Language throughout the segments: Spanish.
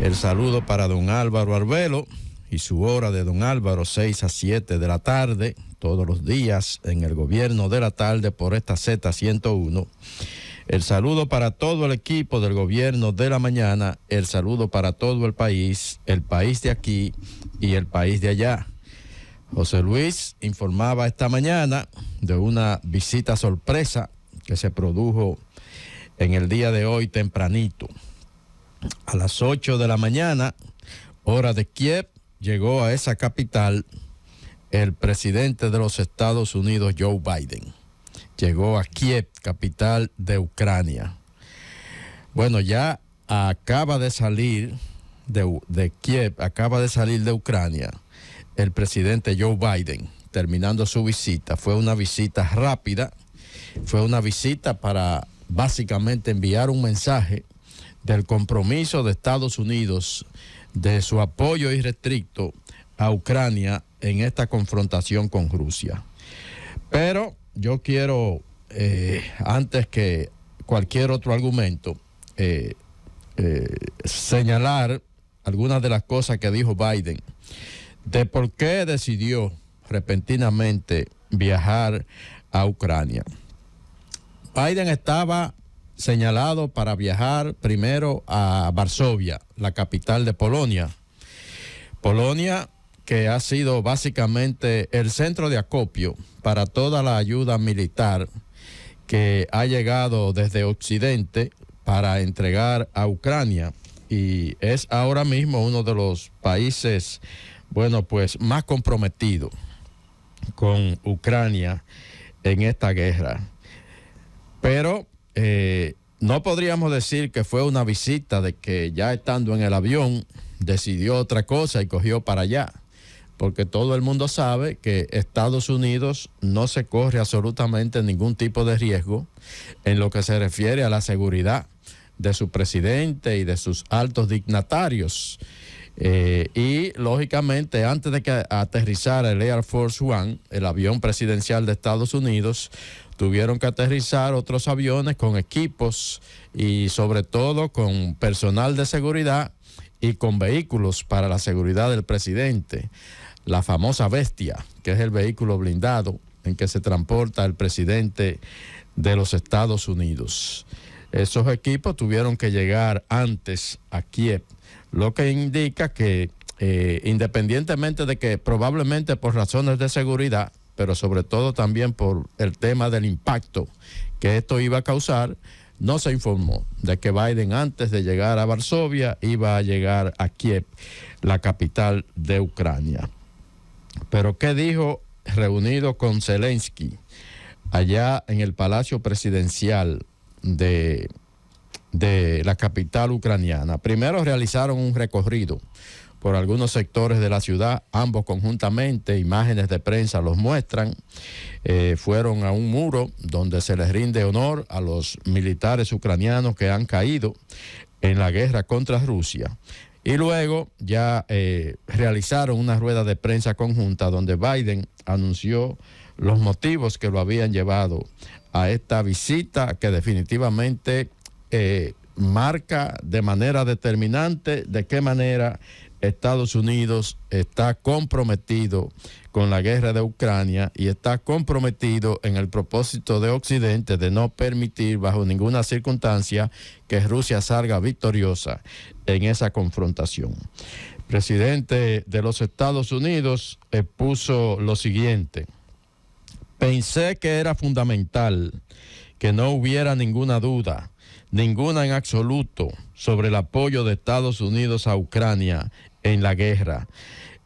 El saludo para don Álvaro Arbelo y su hora de don Álvaro 6 a 7 de la tarde, todos los días en el gobierno de la tarde por esta Z101. El saludo para todo el equipo del gobierno de la mañana, el saludo para todo el país, el país de aquí y el país de allá. José Luis informaba esta mañana de una visita sorpresa que se produjo en el día de hoy tempranito a las 8 de la mañana, hora de Kiev, llegó a esa capital el presidente de los Estados Unidos, Joe Biden. Llegó a Kiev, capital de Ucrania. Bueno, ya acaba de salir de, de Kiev, acaba de salir de Ucrania el presidente Joe Biden, terminando su visita. Fue una visita rápida, fue una visita para básicamente enviar un mensaje del compromiso de Estados Unidos de su apoyo irrestricto a Ucrania en esta confrontación con Rusia. Pero yo quiero, eh, antes que cualquier otro argumento, eh, eh, señalar algunas de las cosas que dijo Biden de por qué decidió repentinamente viajar a Ucrania. Biden estaba señalado para viajar primero a Varsovia, la capital de Polonia. Polonia que ha sido básicamente el centro de acopio para toda la ayuda militar que ha llegado desde Occidente para entregar a Ucrania y es ahora mismo uno de los países, bueno, pues más comprometidos con Ucrania en esta guerra. Pero eh, no podríamos decir que fue una visita de que ya estando en el avión decidió otra cosa y cogió para allá, porque todo el mundo sabe que Estados Unidos no se corre absolutamente ningún tipo de riesgo en lo que se refiere a la seguridad de su presidente y de sus altos dignatarios. Eh, y lógicamente, antes de que aterrizara el Air Force One, el avión presidencial de Estados Unidos, tuvieron que aterrizar otros aviones con equipos y sobre todo con personal de seguridad y con vehículos para la seguridad del presidente. La famosa bestia, que es el vehículo blindado en que se transporta el presidente de los Estados Unidos. Esos equipos tuvieron que llegar antes a Kiev, lo que indica que eh, independientemente de que probablemente por razones de seguridad pero sobre todo también por el tema del impacto que esto iba a causar, no se informó de que Biden antes de llegar a Varsovia iba a llegar a Kiev, la capital de Ucrania. Pero ¿qué dijo reunido con Zelensky allá en el Palacio Presidencial de, de la capital ucraniana? Primero realizaron un recorrido por algunos sectores de la ciudad, ambos conjuntamente, imágenes de prensa los muestran, eh, fueron a un muro donde se les rinde honor a los militares ucranianos que han caído en la guerra contra Rusia. Y luego ya eh, realizaron una rueda de prensa conjunta donde Biden anunció los motivos que lo habían llevado a esta visita que definitivamente eh, marca de manera determinante de qué manera Estados Unidos está comprometido con la guerra de Ucrania y está comprometido en el propósito de Occidente de no permitir bajo ninguna circunstancia que Rusia salga victoriosa en esa confrontación. El presidente de los Estados Unidos expuso lo siguiente. Pensé que era fundamental que no hubiera ninguna duda ninguna en absoluto sobre el apoyo de Estados Unidos a Ucrania en la guerra.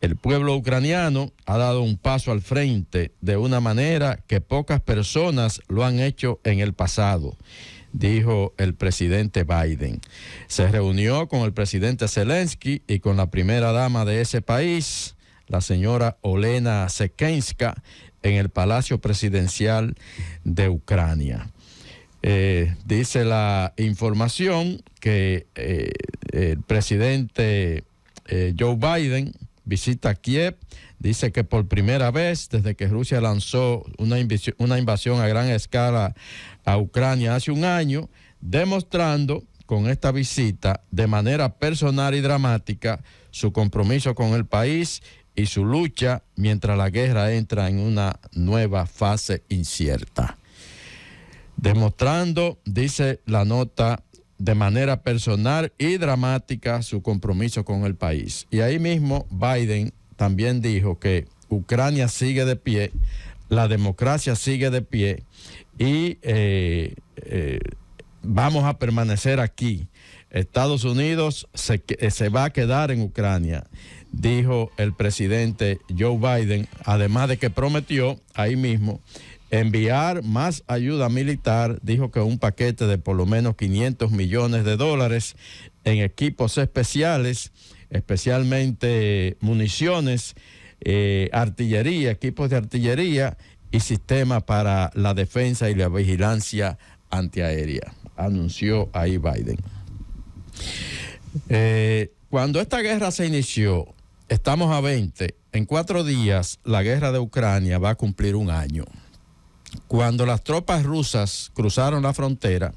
El pueblo ucraniano ha dado un paso al frente de una manera que pocas personas lo han hecho en el pasado, dijo el presidente Biden. Se reunió con el presidente Zelensky y con la primera dama de ese país, la señora Olena Sekenska, en el Palacio Presidencial de Ucrania. Eh, dice la información que eh, el presidente eh, Joe Biden visita Kiev, dice que por primera vez desde que Rusia lanzó una invasión a gran escala a Ucrania hace un año, demostrando con esta visita de manera personal y dramática su compromiso con el país y su lucha mientras la guerra entra en una nueva fase incierta. Demostrando, dice la nota, de manera personal y dramática su compromiso con el país. Y ahí mismo Biden también dijo que Ucrania sigue de pie, la democracia sigue de pie y eh, eh, vamos a permanecer aquí. Estados Unidos se, eh, se, va a quedar en Ucrania, dijo el presidente Joe Biden, además de que prometió ahí mismo enviar más ayuda militar, dijo que un paquete de por lo menos 500 millones de dólares en equipos especiales, especialmente municiones, eh, artillería, equipos de artillería y sistema para la defensa y la vigilancia antiaérea, anunció ahí Biden. Eh, cuando esta guerra se inició, estamos a 20, en cuatro días la guerra de Ucrania va a cumplir un año. Cuando las tropas rusas cruzaron la frontera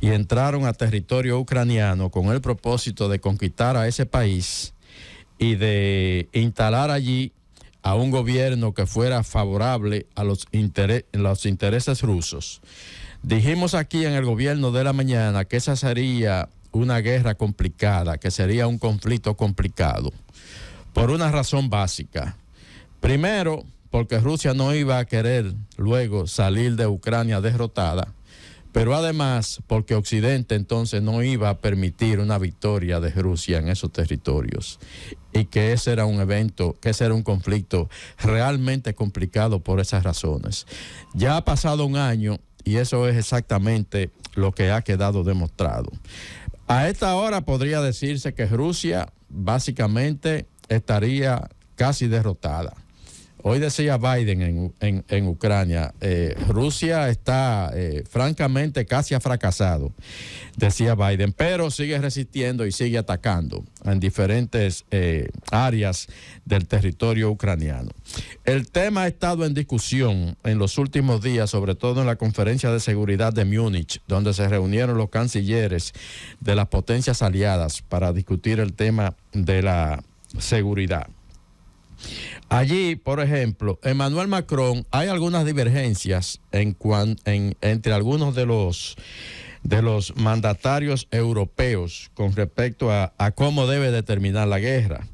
y entraron a territorio ucraniano con el propósito de conquistar a ese país y de instalar allí a un gobierno que fuera favorable a los, los intereses rusos. Dijimos aquí en el gobierno de la mañana que esa sería una guerra complicada, que sería un conflicto complicado, por una razón básica. Primero, porque Rusia no iba a querer luego salir de Ucrania derrotada, pero además porque Occidente entonces no iba a permitir una victoria de Rusia en esos territorios y que ese era un evento, que ese era un conflicto realmente complicado por esas razones. Ya ha pasado un año y eso es exactamente lo que ha quedado demostrado. A esta hora podría decirse que Rusia básicamente estaría casi derrotada Hoy decía Biden en, Ucrania, eh, Rusia está eh, francamente casi ha fracasado, decía Biden, pero sigue resistiendo y sigue atacando en diferentes eh, áreas del territorio ucraniano. El tema ha estado en discusión en los últimos días, sobre todo en la conferencia de seguridad de Múnich, donde se reunieron los cancilleres de las potencias aliadas para discutir el tema de la seguridad. Allí, por ejemplo, Emmanuel Macron, hay algunas divergencias entre algunos de los, mandatarios europeos con respecto a, a cómo debe determinar la guerra.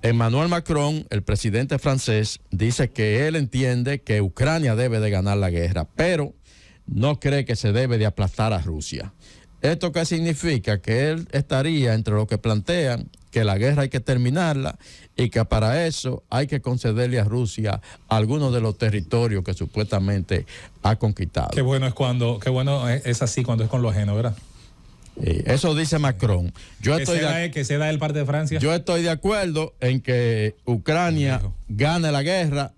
Emmanuel Macron, el presidente francés, dice que él entiende que Ucrania debe de ganar la guerra, pero no cree que se debe de aplastar a Rusia. ¿Esto qué significa? Que él estaría entre lo que plantean que la guerra hay que terminarla y que para eso hay que concederle a Rusia algunos de los territorios que supuestamente ha conquistado. Qué bueno es cuando, qué bueno es así cuando es con lo ajeno, ¿verdad? Eso dice Macron. que se da el parte de Francia. Yo estoy de acuerdo en que Ucrania gane la guerra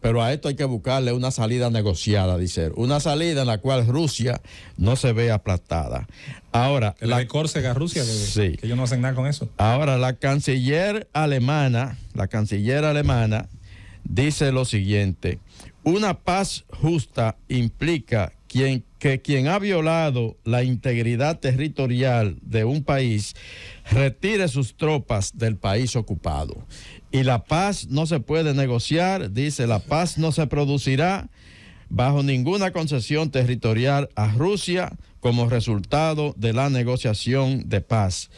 pero a esto hay que buscarle una salida negociada, dice. Una salida en la cual Rusia no se ve aplastada. Ahora. La de Córcega, Rusia, que, sí. que no hacen nada con eso. Ahora, la canciller alemana, la canciller alemana, dice lo siguiente: una paz justa implica quien, que quien ha violado la integridad territorial de un país retire sus tropas del país ocupado. Y la paz no se puede negociar, dice, la paz no se producirá bajo ninguna concesión territorial a Rusia como resultado de la negociación de paz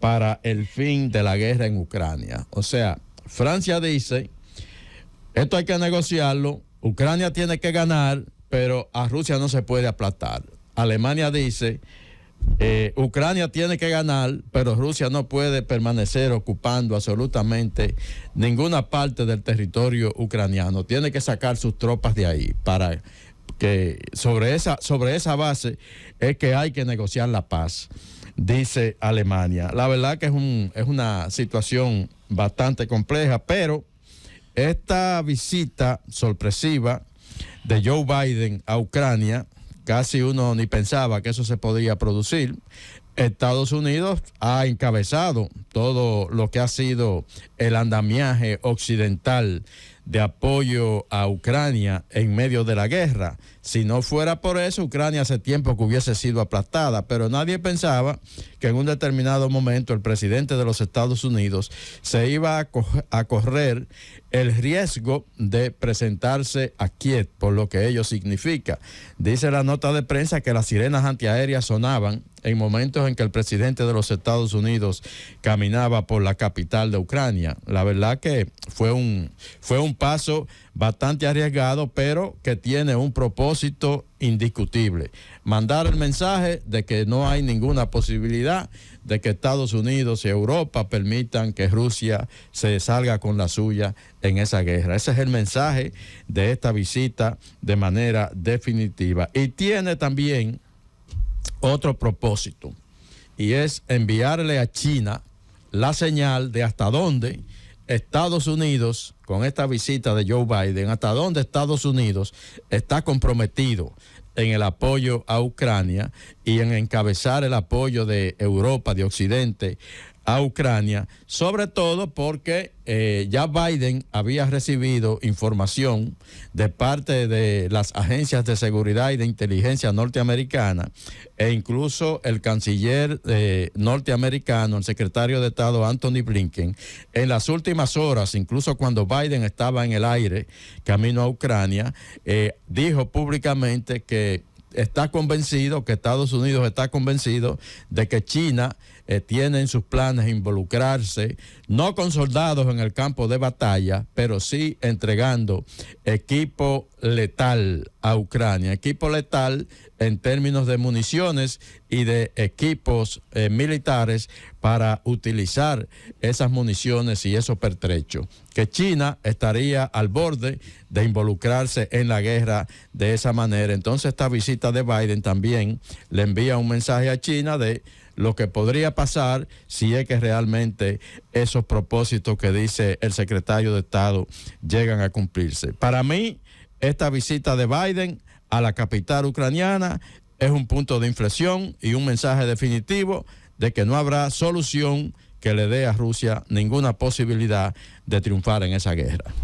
para el fin de la guerra en Ucrania. O sea, Francia dice, esto hay que negociarlo, Ucrania tiene que ganar, pero a Rusia no se puede aplastar. Alemania dice, eh, Ucrania tiene que ganar, pero Rusia no puede permanecer ocupando absolutamente ninguna parte del territorio ucraniano. Tiene que sacar sus tropas de ahí para que sobre esa, sobre esa base es que hay que negociar la paz, dice Alemania. La verdad que es, un, es una situación bastante compleja, pero esta visita sorpresiva de Joe Biden a Ucrania casi uno ni pensaba que eso se podía producir. Estados Unidos ha encabezado todo lo que ha sido el andamiaje occidental de apoyo a Ucrania en medio de la guerra. Si no fuera por eso, Ucrania hace tiempo que hubiese sido aplastada, pero nadie pensaba que en un determinado momento el presidente de los Estados Unidos se iba a, a correr el riesgo de presentarse a Kiev, por lo que ello significa. Dice la nota de prensa que las sirenas antiaéreas sonaban en momentos en que el presidente de los Estados Unidos caminaba por la capital de Ucrania. La verdad que fue un, fue un paso bastante arriesgado, pero que tiene un propósito indiscutible. Mandar el mensaje de que no hay ninguna posibilidad de que Estados Unidos y Europa permitan que Rusia se salga con la suya en esa guerra. Ese es el mensaje de esta visita de manera definitiva. Y tiene también otro propósito, y es enviarle a China la señal de hasta dónde Estados Unidos, con esta visita de Joe Biden, hasta dónde Estados Unidos está comprometido en el apoyo a Ucrania y en encabezar el apoyo de Europa, de Occidente, a Ucrania, sobre todo porque eh, ya Biden había recibido información de parte de las agencias de seguridad y de inteligencia norteamericana e incluso el canciller eh, norteamericano, el secretario de Estado Anthony Blinken, en las últimas horas, incluso cuando Biden estaba en el aire camino a Ucrania, eh, dijo públicamente que está convencido, que Estados Unidos está convencido de que China eh, tiene en sus planes involucrarse, no con soldados en el campo de batalla, pero sí entregando equipo letal a Ucrania. Equipo letal en términos de municiones y de equipos eh, militares para utilizar esas municiones y esos pertrechos. Que China estaría al borde de involucrarse en la guerra de esa manera. Entonces esta visita de Biden también le envía un mensaje a China de lo que podría pasar si es que realmente esos propósitos que dice el secretario de Estado llegan a cumplirse. Para mí, esta visita de Biden a la capital ucraniana es un punto de inflexión y un mensaje definitivo de que no habrá solución que le dé a Rusia ninguna posibilidad de triunfar en esa guerra.